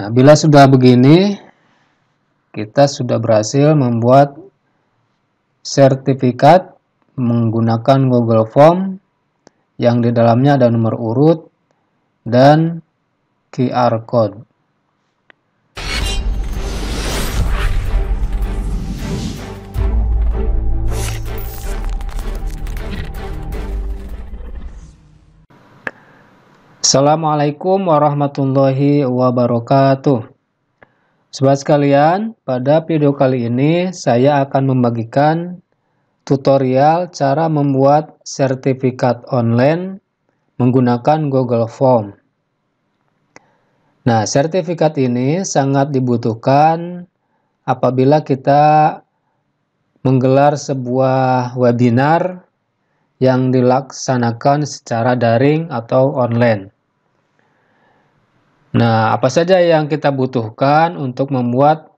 Nah, bila sudah begini, kita sudah berhasil membuat sertifikat menggunakan Google Form yang di dalamnya ada nomor urut dan QR code. Assalamualaikum warahmatullahi wabarakatuh. Sobat sekalian, pada video kali ini saya akan membagikan tutorial cara membuat sertifikat online menggunakan Google Form. Nah, sertifikat ini sangat dibutuhkan apabila kita menggelar sebuah webinar yang dilaksanakan secara daring atau online. Nah, apa saja yang kita butuhkan untuk membuat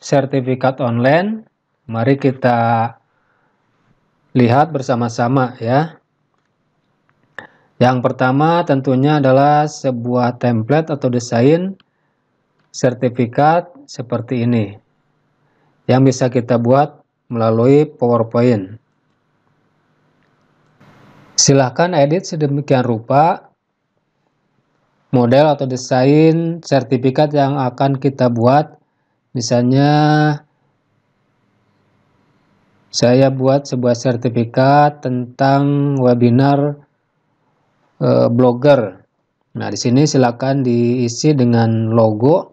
sertifikat online? Mari kita lihat bersama-sama ya. Yang pertama tentunya adalah sebuah template atau desain sertifikat seperti ini. Yang bisa kita buat melalui PowerPoint. Silahkan edit sedemikian rupa model atau desain sertifikat yang akan kita buat. Misalnya saya buat sebuah sertifikat tentang webinar e, blogger. Nah, di sini silakan diisi dengan logo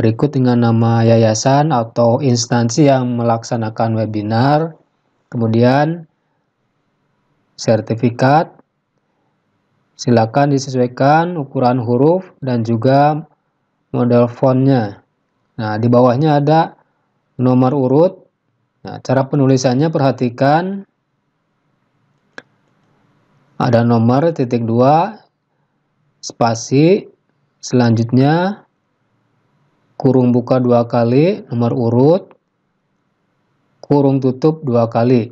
berikut dengan nama yayasan atau instansi yang melaksanakan webinar. Kemudian sertifikat Silakan disesuaikan ukuran huruf dan juga model fontnya. Nah, di bawahnya ada nomor urut. Nah, cara penulisannya perhatikan ada nomor titik 2 spasi selanjutnya kurung buka dua kali nomor urut kurung tutup dua kali.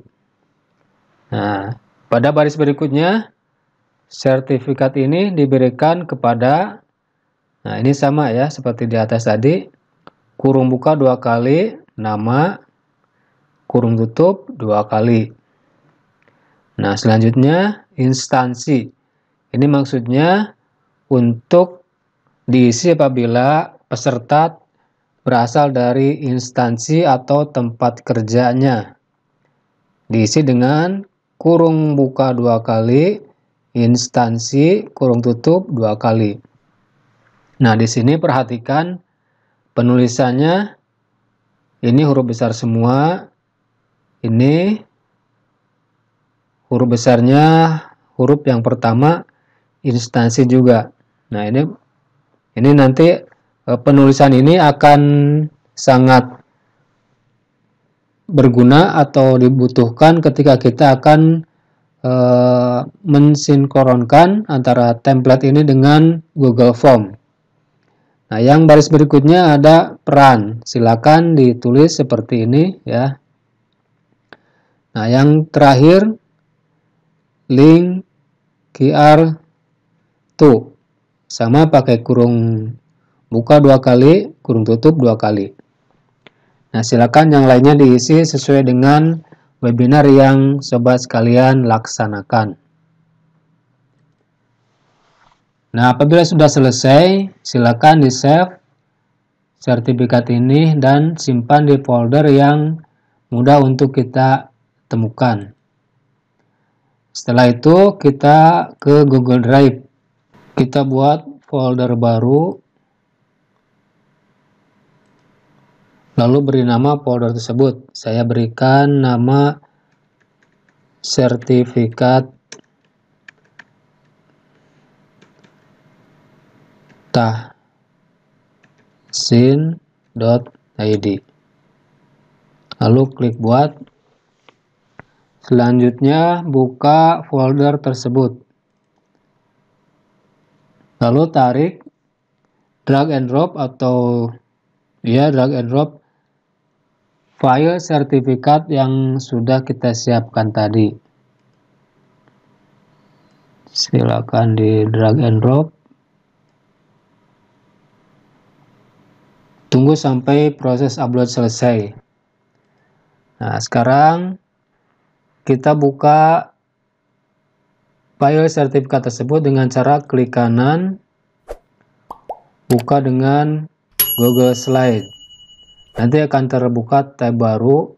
Nah, pada baris berikutnya sertifikat ini diberikan kepada nah ini sama ya seperti di atas tadi kurung buka dua kali nama kurung tutup dua kali nah selanjutnya instansi ini maksudnya untuk diisi apabila peserta berasal dari instansi atau tempat kerjanya diisi dengan kurung buka dua kali instansi kurung tutup dua kali. Nah, di sini perhatikan penulisannya ini huruf besar semua. Ini huruf besarnya huruf yang pertama instansi juga. Nah, ini ini nanti eh, penulisan ini akan sangat berguna atau dibutuhkan ketika kita akan e, mensinkronkan antara template ini dengan Google Form. Nah, yang baris berikutnya ada peran. Silakan ditulis seperti ini ya. Nah, yang terakhir link QR to sama pakai kurung buka dua kali, kurung tutup dua kali. Nah, silakan yang lainnya diisi sesuai dengan webinar yang sobat sekalian laksanakan. Nah, apabila sudah selesai, silakan di-save sertifikat ini dan simpan di folder yang mudah untuk kita temukan. Setelah itu, kita ke Google Drive. Kita buat folder baru Lalu beri nama folder tersebut. Saya berikan nama sertifikat tahsin.id. Lalu klik buat. Selanjutnya buka folder tersebut. Lalu tarik drag and drop atau ya drag and drop file sertifikat yang sudah kita siapkan tadi. Silakan di drag and drop. Tunggu sampai proses upload selesai. Nah, sekarang kita buka file sertifikat tersebut dengan cara klik kanan buka dengan Google Slide nanti akan terbuka tab baru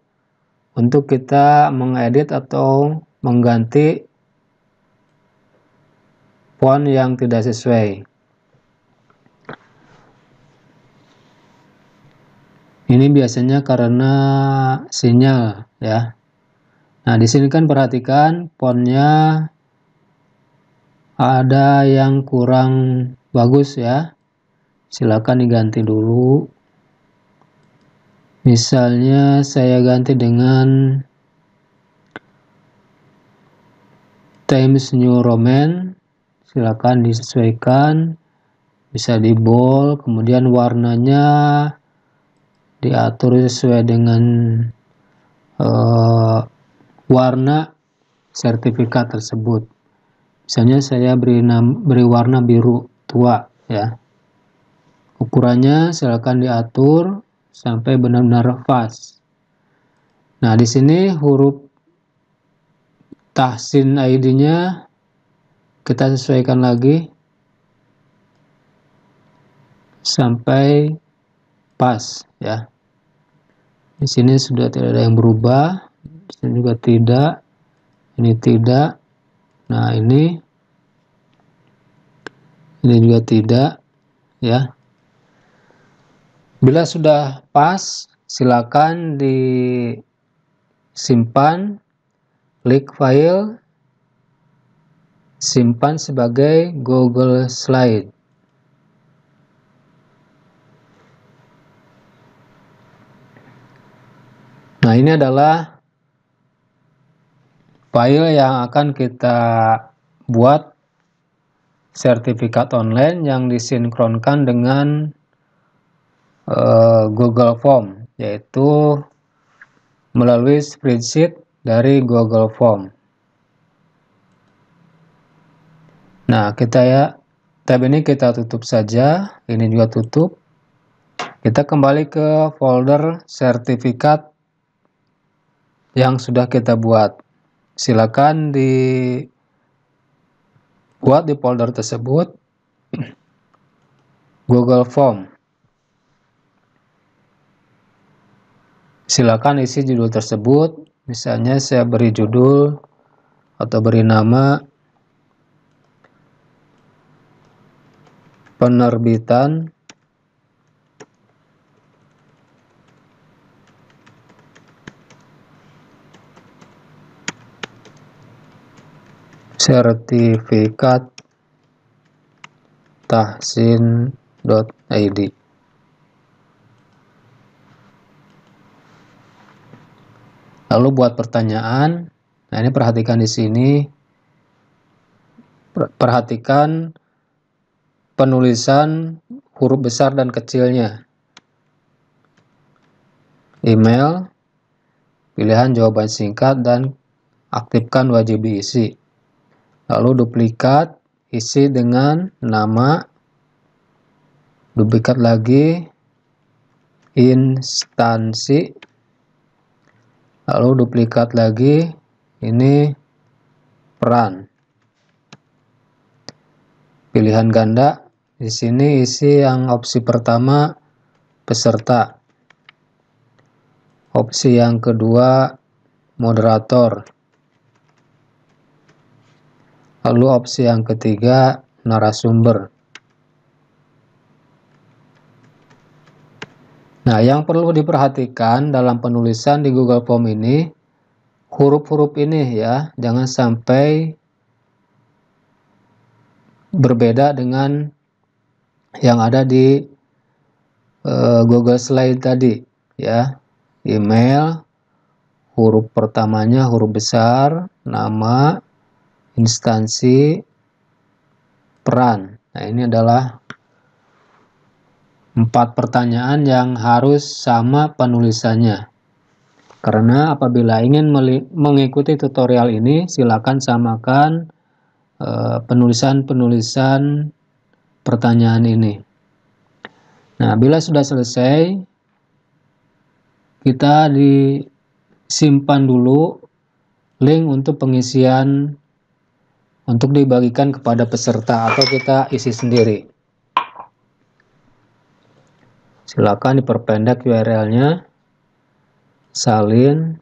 untuk kita mengedit atau mengganti font yang tidak sesuai ini biasanya karena sinyal ya nah di sini kan perhatikan fontnya ada yang kurang bagus ya silakan diganti dulu Misalnya saya ganti dengan Times New Roman, silakan disesuaikan, bisa di bold, kemudian warnanya diatur sesuai dengan uh, warna sertifikat tersebut. Misalnya saya beri, beri warna biru tua ya. Ukurannya silakan diatur sampai benar-benar pas. Nah, di sini huruf tahsin ID-nya kita sesuaikan lagi sampai pas ya. Di sini sudah tidak ada yang berubah, di sini juga tidak, ini tidak. Nah, ini ini juga tidak ya. Bila sudah pas, silakan disimpan klik file simpan sebagai Google Slide. Nah, ini adalah file yang akan kita buat sertifikat online yang disinkronkan dengan uh, Google Form yaitu melalui spreadsheet dari Google Form. Nah, kita ya tab ini kita tutup saja, ini juga tutup. Kita kembali ke folder sertifikat yang sudah kita buat. Silakan buat di folder tersebut Google Form. silakan isi judul tersebut. Misalnya saya beri judul atau beri nama penerbitan sertifikat tahsin.id Lalu buat pertanyaan. Nah, ini perhatikan di sini. Perhatikan penulisan huruf besar dan kecilnya. Email, pilihan jawaban singkat dan aktifkan wajib diisi. Lalu duplikat isi dengan nama duplikat lagi instansi lalu duplikat lagi ini peran pilihan ganda di sini isi yang opsi pertama peserta opsi yang kedua moderator lalu opsi yang ketiga narasumber Nah, yang perlu diperhatikan dalam penulisan di Google Form ini, huruf-huruf ini ya, jangan sampai berbeda dengan yang ada di uh, Google Slide tadi ya. Email, huruf pertamanya huruf besar, nama, instansi, peran. Nah, ini adalah Empat pertanyaan yang harus sama penulisannya. Karena apabila ingin mengikuti tutorial ini, silakan samakan eh, penulisan-penulisan pertanyaan ini. Nah, bila sudah selesai, kita disimpan dulu link untuk pengisian untuk dibagikan kepada peserta atau kita isi sendiri silakan diperpendek URL-nya salin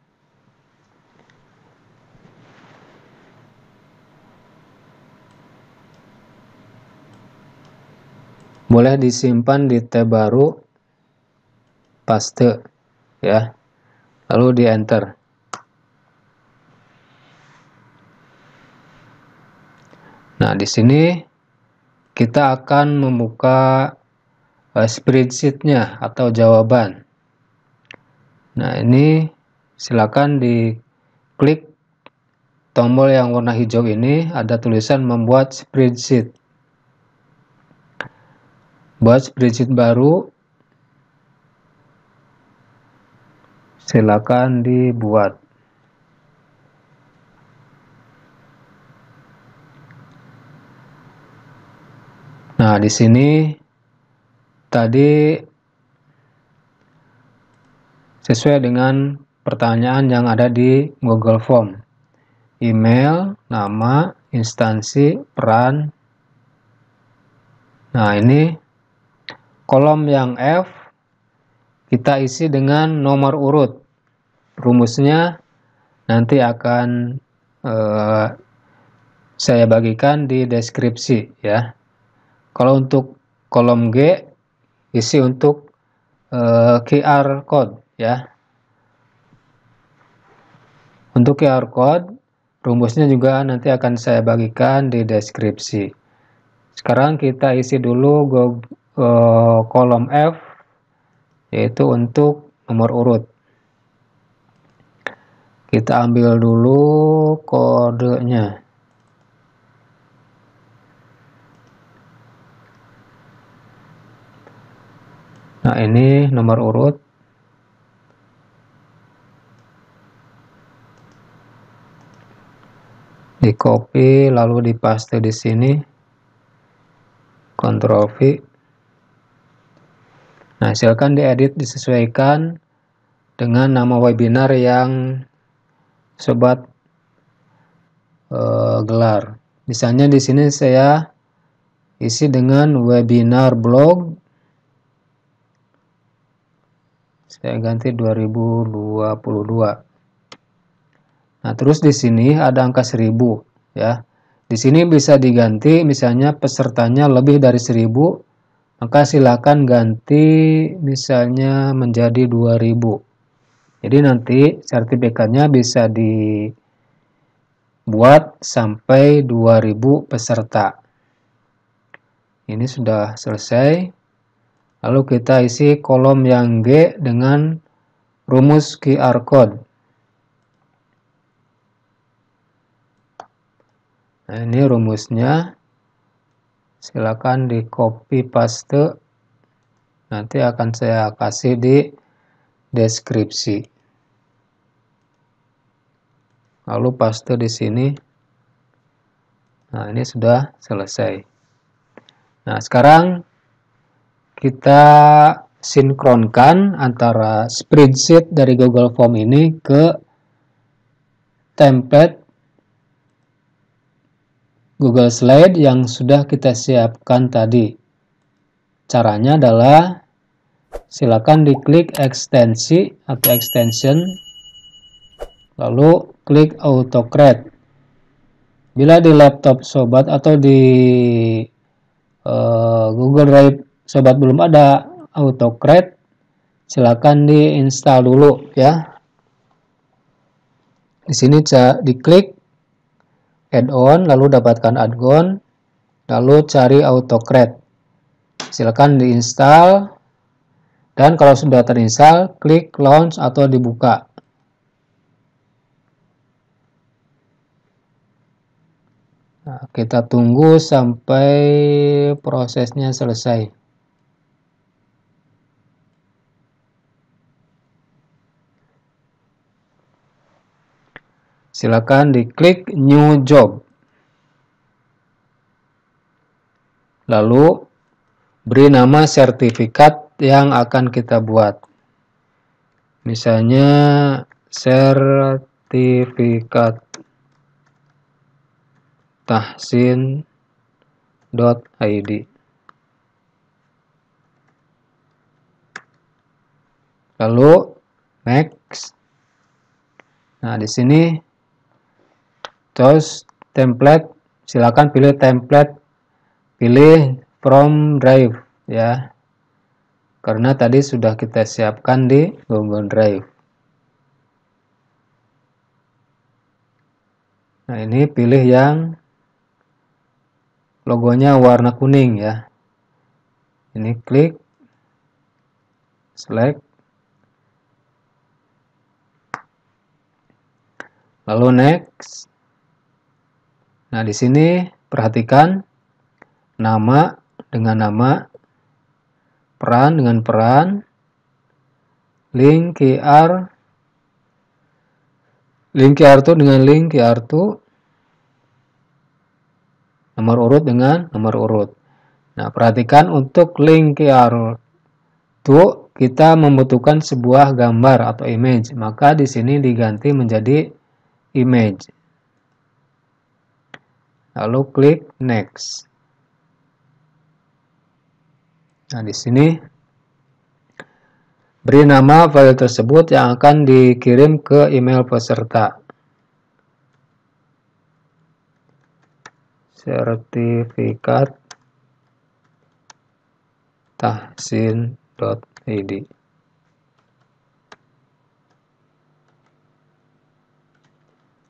boleh disimpan di tab baru paste ya lalu di enter nah di sini kita akan membuka uh, spreadsheetnya atau jawaban. Nah ini silakan diklik tombol yang warna hijau ini ada tulisan membuat spreadsheet. Buat spreadsheet baru silakan dibuat. Nah, di sini Tadi sesuai dengan pertanyaan yang ada di Google Form. Email, nama, instansi, peran. Nah, ini kolom yang F kita isi dengan nomor urut. Rumusnya nanti akan eh, saya bagikan di deskripsi ya. Kalau untuk kolom G isi untuk uh, eh, QR code ya. Untuk QR code, rumusnya juga nanti akan saya bagikan di deskripsi. Sekarang kita isi dulu go, uh, eh, kolom F, yaitu untuk nomor urut. Kita ambil dulu kodenya. Nah, ini nomor urut. Di copy lalu di paste di sini. Ctrl V. Nah, silakan diedit disesuaikan dengan nama webinar yang sobat uh, gelar. Misalnya di sini saya isi dengan webinar blog saya ganti 2022 nah terus di sini ada angka 1000 ya di sini bisa diganti misalnya pesertanya lebih dari 1000 maka silakan ganti misalnya menjadi 2000 jadi nanti sertifikatnya bisa dibuat sampai 2000 peserta ini sudah selesai Lalu kita isi kolom yang G dengan rumus QR code. Nah, ini rumusnya. Silakan di copy paste. Nanti akan saya kasih di deskripsi. Lalu paste di sini. Nah, ini sudah selesai. Nah, sekarang kita sinkronkan antara spreadsheet dari Google Form ini ke template Google Slide yang sudah kita siapkan tadi. Caranya adalah silakan diklik ekstensi atau extension lalu klik create Bila di laptop sobat atau di uh, Google Drive sobat belum ada autocrate silakan diinstal dulu ya di sini diklik add-on lalu dapatkan add-on lalu cari autocrate silakan diinstal dan kalau sudah terinstal klik launch atau dibuka Nah, kita tunggu sampai prosesnya selesai. Silakan diklik new job. Lalu beri nama sertifikat yang akan kita buat. Misalnya sertifikat tahsin.id. Lalu next. Nah, di sini terus template silakan pilih template pilih from drive ya karena tadi sudah kita siapkan di Google Drive nah ini pilih yang logonya warna kuning ya ini klik select lalu next Nah, di sini perhatikan nama dengan nama, peran dengan peran, link QR, link QR2 dengan link QR2, nomor urut dengan nomor urut. Nah, perhatikan untuk link QR2 kita membutuhkan sebuah gambar atau image, maka di sini diganti menjadi image lalu klik next. Nah, di sini beri nama file tersebut yang akan dikirim ke email peserta. sertifikat tahsin.id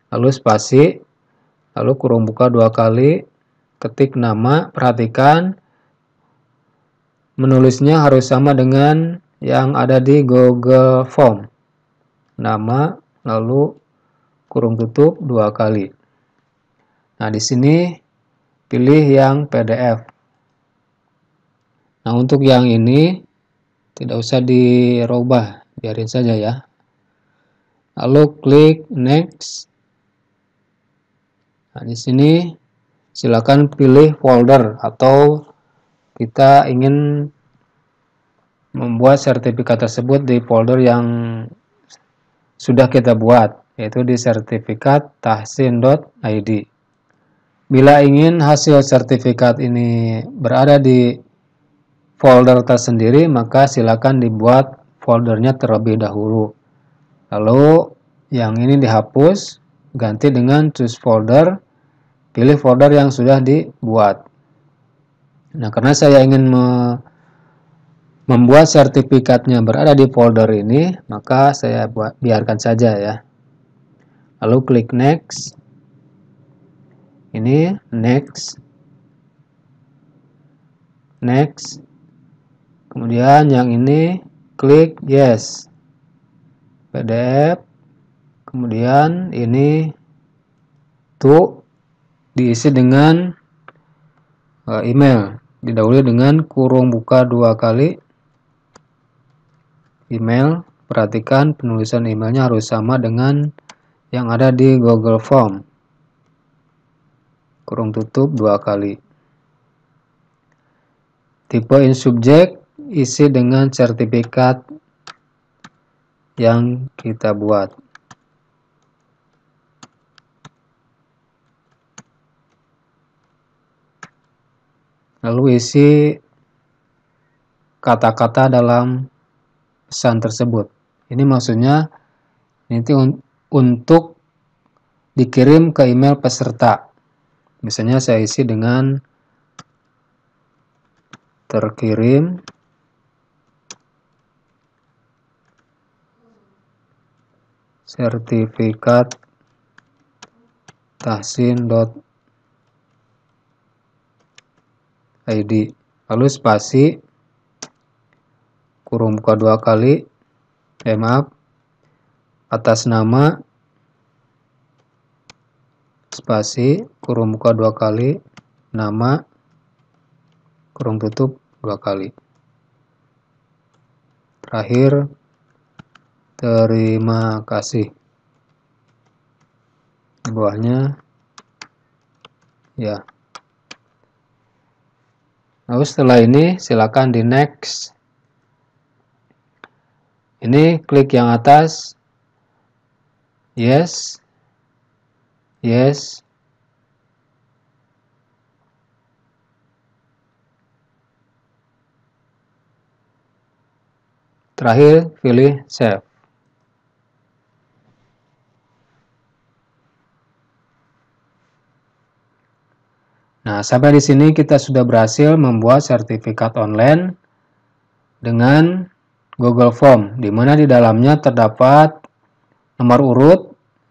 lalu spasi lalu kurung buka dua kali, ketik nama, perhatikan menulisnya harus sama dengan yang ada di Google Form. Nama, lalu kurung tutup dua kali. Nah, di sini pilih yang PDF. Nah, untuk yang ini tidak usah dirubah, biarin saja ya. Lalu klik next. Nah, di sini silakan pilih folder atau kita ingin membuat sertifikat tersebut di folder yang sudah kita buat yaitu di sertifikat tahsin.id bila ingin hasil sertifikat ini berada di folder tersendiri maka silakan dibuat foldernya terlebih dahulu lalu yang ini dihapus ganti dengan choose folder pilih folder yang sudah dibuat. Nah, karena saya ingin me membuat sertifikatnya berada di folder ini, maka saya buat, biarkan saja ya. Lalu klik next. Ini next. Next. Kemudian yang ini klik yes. PDF. Kemudian ini to diisi dengan uh, email didahului dengan kurung buka dua kali email perhatikan penulisan emailnya harus sama dengan yang ada di Google Form kurung tutup dua kali tipe in subject isi dengan sertifikat yang kita buat Lalu isi kata-kata dalam pesan tersebut. Ini maksudnya nanti un untuk dikirim ke email peserta. Misalnya saya isi dengan terkirim sertifikat tahsin.com ID lalu spasi kurung buka dua kali eh maaf atas nama spasi kurung buka dua kali nama kurung tutup dua kali terakhir terima kasih buahnya bawahnya ya Lalu setelah ini silakan di next. Ini klik yang atas. Yes. Yes. Terakhir pilih save. Nah, sampai di sini kita sudah berhasil membuat sertifikat online dengan Google Form, di mana di dalamnya terdapat nomor urut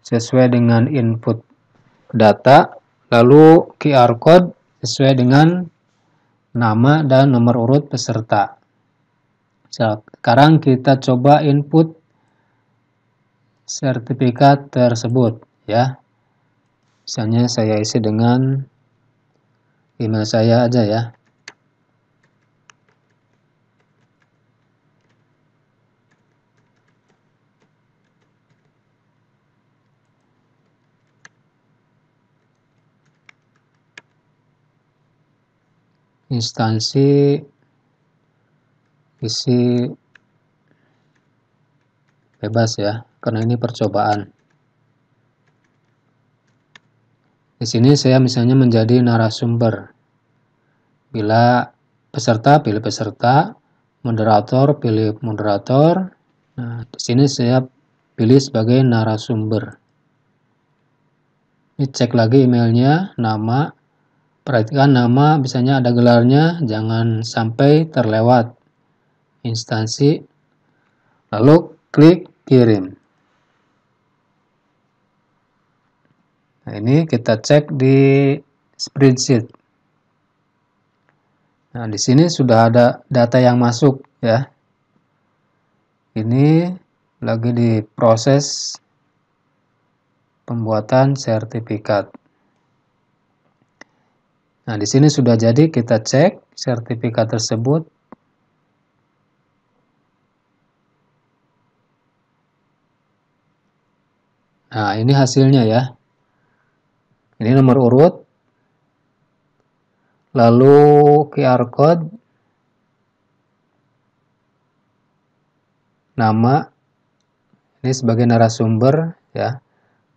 sesuai dengan input data, lalu QR code sesuai dengan nama dan nomor urut peserta. Sekarang kita coba input sertifikat tersebut ya. Misalnya saya isi dengan email saya aja ya. instansi isi bebas ya karena ini percobaan Di sini saya misalnya menjadi narasumber. Bila peserta pilih peserta, moderator pilih moderator. Nah, di sini saya pilih sebagai narasumber. Ini cek lagi emailnya, nama. Perhatikan nama, misalnya ada gelarnya, jangan sampai terlewat. Instansi. Lalu klik kirim. Nah, ini kita cek di spreadsheet. Nah, di sini sudah ada data yang masuk ya. Ini lagi di proses pembuatan sertifikat. Nah, di sini sudah jadi, kita cek sertifikat tersebut. Nah, ini hasilnya ya ini nomor urut lalu QR code nama ini sebagai narasumber ya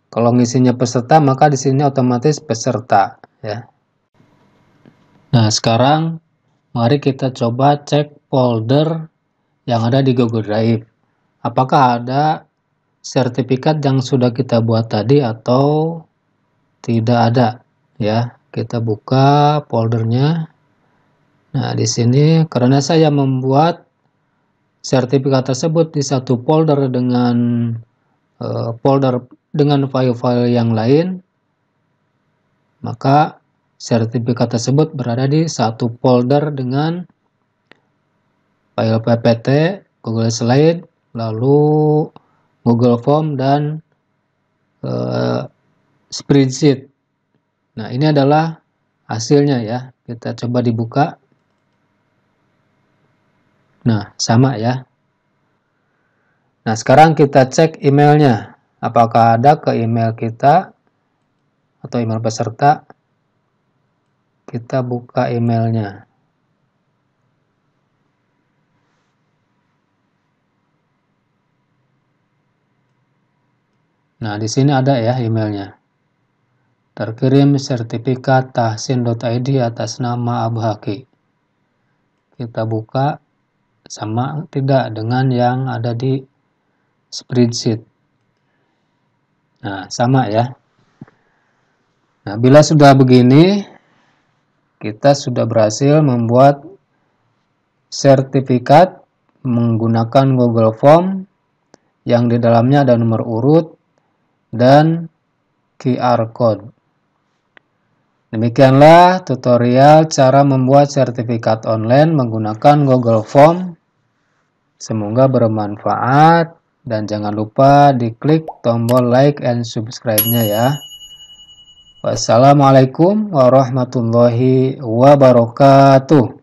kalau ngisinya peserta maka di sini otomatis peserta ya nah sekarang mari kita coba cek folder yang ada di Google Drive apakah ada sertifikat yang sudah kita buat tadi atau tidak ada ya kita buka foldernya nah di sini karena saya membuat sertifikat tersebut di satu folder dengan uh, folder dengan file-file yang lain maka sertifikat tersebut berada di satu folder dengan file PPT, Google Slide, lalu Google Form dan uh, spreadsheet. Nah, ini adalah hasilnya ya. Kita coba dibuka. Nah, sama ya. Nah, sekarang kita cek emailnya. Apakah ada ke email kita atau email peserta? Kita buka emailnya. Nah, di sini ada ya emailnya terkirim sertifikat tahsin.id atas nama Abu Haki. Kita buka sama tidak dengan yang ada di spreadsheet. Nah, sama ya. Nah, bila sudah begini, kita sudah berhasil membuat sertifikat menggunakan Google Form yang di dalamnya ada nomor urut dan QR code. Demikianlah tutorial cara membuat sertifikat online menggunakan Google Form. Semoga bermanfaat dan jangan lupa diklik tombol like and subscribe-nya ya. Wassalamualaikum warahmatullahi wabarakatuh.